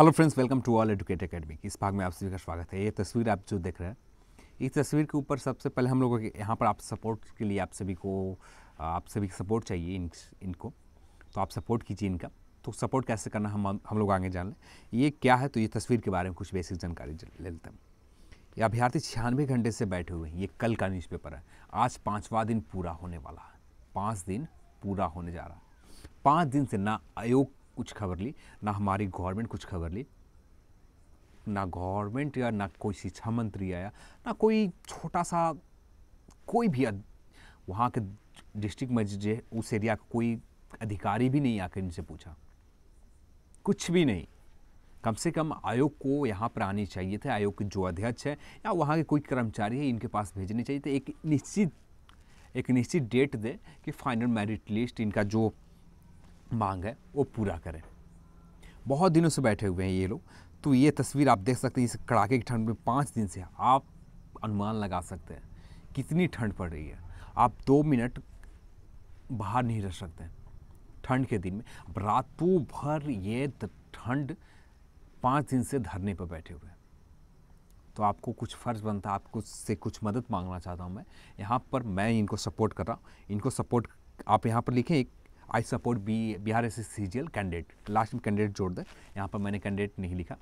hello friends welcome to all educate academy इस भाग में आप सभी का स्वागत है ये तस्वीर आप जो देख रहे हैं इस तस्वीर के ऊपर सबसे पहले हम लोगों के यहाँ पर आप सपोर्ट के लिए आप सभी को आप सभी सपोर्ट चाहिए इन इनको तो आप सपोर्ट कीजिए इनका तो सपोर्ट कैसे करना हम हम लोग आगे जान लें ये क्या है तो ये तस्वीर के बारे में कुछ बेसिक जानकारी ले लेते हैं ये अभ्यर्थी छियानवे घंटे से बैठे हुए हैं ये कल का न्यूज़पेपर है आज पाँचवा दिन पूरा होने वाला है पाँच दिन पूरा होने जा रहा है पाँच दिन से ना आयोग कुछ खबर ली ना हमारी गवर्नमेंट कुछ खबर ली ना गवर्नमेंट या ना कोई शिक्षा मंत्री आया ना कोई छोटा सा कोई भी वहाँ के डिस्ट्रिक्ट मजिस्ट्रेट उस एरिया का कोई अधिकारी भी नहीं आकर इनसे पूछा कुछ भी नहीं कम से कम आयोग को यहाँ पर आनी चाहिए थे आयोग के जो अध्यक्ष है या वहाँ के कोई कर्मचारी है इनके पास भेजने चाहिए थे एक निश्चित एक निश्चित डेट दे कि फाइनल मेरिट लिस्ट इनका जो मांग है वो पूरा करें बहुत दिनों से बैठे हुए हैं ये लोग तो ये तस्वीर आप देख सकते हैं इस कड़ाके की ठंड में पाँच दिन से आप अनुमान लगा सकते हैं कितनी ठंड पड़ रही है आप दो मिनट बाहर नहीं रह सकते ठंड के दिन में अब रातों भर ये ठंड पाँच दिन से धरने पर बैठे हुए हैं तो आपको कुछ फ़र्ज़ बनता है आपको से कुछ मदद मांगना चाहता हूँ मैं यहाँ पर मैं इनको सपोर्ट कर रहा हूँ इनको सपोर्ट आप यहाँ पर लिखें एक I support B Bihar S C G L candidate last में कैंडिडेट जोड़ दें यहाँ पर मैंने कैंडिडेट नहीं लिखा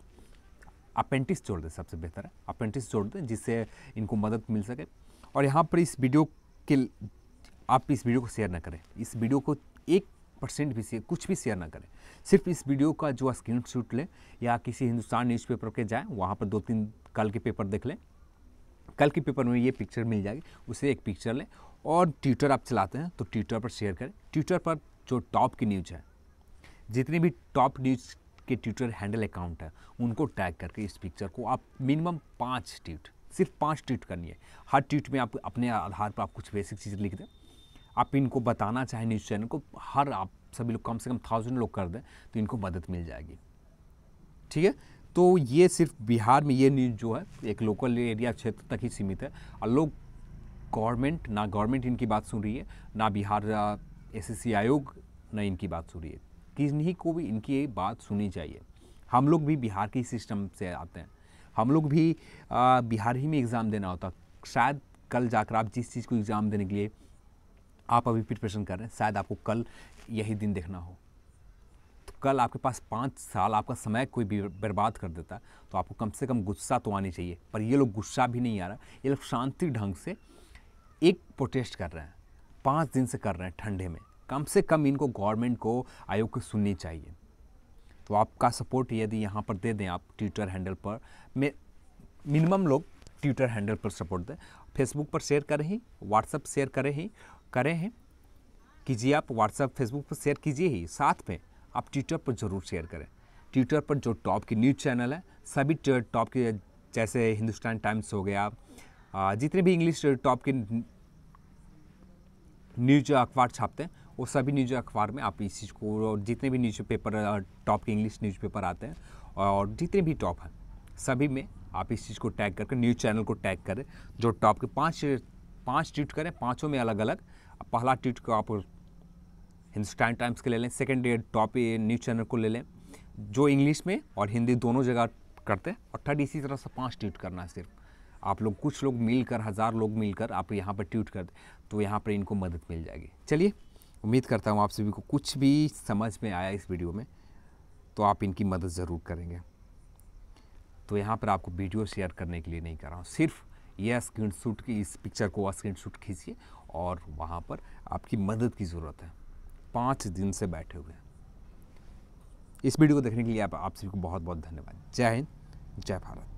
अपेंटिस जोड़ दें सबसे बेहतर है अपेंटिस जोड़ दें जिससे इनको मदद मिल सके और यहाँ पर इस वीडियो के आप इस वीडियो को शेयर ना करें इस वीडियो को एक परसेंट भी शेयर कुछ भी शेयर ना करें सिर्फ इस वीडियो का जो स्क्रीन शूट लें या किसी हिंदुस्तान न्यूज़पेपर के जाएँ वहाँ पर दो तीन कल के पेपर देख लें कल के पेपर में ये पिक्चर मिल जाएगी उसे एक पिक्चर लें और ट्विटर आप चलाते हैं तो ट्विटर पर शेयर करें ट्विटर पर जो टॉप की न्यूज है जितनी भी टॉप न्यूज के ट्विटर हैंडल अकाउंट है उनको टैग करके इस पिक्चर को आप मिनिमम पाँच ट्वीट सिर्फ पाँच ट्वीट करनी है हर ट्वीट में आप अपने आधार पर आप कुछ बेसिक चीज़ लिख दें आप इनको बताना चाहें न्यूज़ चैनल को हर आप सभी लोग कम से कम थाउजेंड लोग कर दें तो इनको मदद मिल जाएगी ठीक है तो ये सिर्फ बिहार में ये न्यूज़ जो है एक लोकल एरिया क्षेत्र तक ही सीमित है और लोग गवर्नमेंट ना गवर्नमेंट इनकी बात सुन रही है ना बिहार एस आयोग ने इनकी बात सुनी है किन्हीं को भी इनकी बात सुननी चाहिए हम लोग भी बिहार के सिस्टम से आते हैं हम लोग भी आ, बिहार ही में एग्ज़ाम देना होता शायद कल जाकर आप जिस चीज़ को एग्ज़ाम देने के लिए आप अभी प्रिपरेशन कर रहे हैं शायद आपको कल यही दिन देखना हो तो कल आपके पास पाँच साल आपका समय कोई बर्बाद कर देता तो आपको कम से कम गुस्सा तो आनी चाहिए पर ये लोग गुस्सा भी नहीं आ रहा ये लोग शांति ढंग से एक प्रोटेस्ट कर रहे हैं पाँच दिन से कर रहे हैं ठंडे में कम से कम इनको गवर्नमेंट को आयोग को सुननी चाहिए तो आपका सपोर्ट यदि यहाँ पर दे दें आप ट्विटर हैंडल पर मैं मिनिमम लोग ट्विटर हैंडल पर सपोर्ट दें फेसबुक पर शेयर करें ही व्हाट्सअप शेयर करें ही करें हैं कीजिए आप व्हाट्सअप फेसबुक पर शेयर कीजिए ही साथ में आप ट्विटर पर ज़रूर शेयर करें ट्विटर पर जो टॉप की न्यूज़ चैनल है सभी टॉप के जैसे हिंदुस्तान टाइम्स हो गया जितने भी इंग्लिश टॉप के न्यूज अखबार छापते हैं वो सभी न्यूज अखबार में आप इस चीज़ को जितने भी न्यूज़ पेपर टॉप के इंग्लिश न्यूज़ पेपर आते हैं और जितने भी टॉप हैं सभी में आप इस चीज़ को टैग करके न्यूज़ चैनल को टैग करें जो टॉप के पाँच पाँच ट्वीट करें पाँचों में अलग अलग पहला ट्वीट को आप हिंदुस्तान टाइम्स के ले लें सेकेंड टॉप न्यूज़ चैनल को ले लें जो इंग्लिश में और हिंदी दोनों जगह करते हैं और थर्ड इसी तरह से पाँच ट्वीट करना है सिर्फ आप लोग कुछ लोग मिलकर हज़ार लोग मिलकर आप यहाँ पर ट्वीट कर तो यहाँ पर इनको मदद मिल जाएगी चलिए उम्मीद करता हूँ आप सभी को कुछ भी समझ में आया इस वीडियो में तो आप इनकी मदद ज़रूर करेंगे तो यहाँ पर आपको वीडियो शेयर करने के लिए नहीं कर रहा हूँ सिर्फ यह स्क्रीन शूट की इस पिक्चर को स्क्रीन शूट खींचिए और वहाँ पर आपकी मदद की ज़रूरत है पाँच दिन से बैठे हुए हैं इस वीडियो को देखने के लिए आप, आप सभी को बहुत बहुत धन्यवाद जय हिंद जय भारत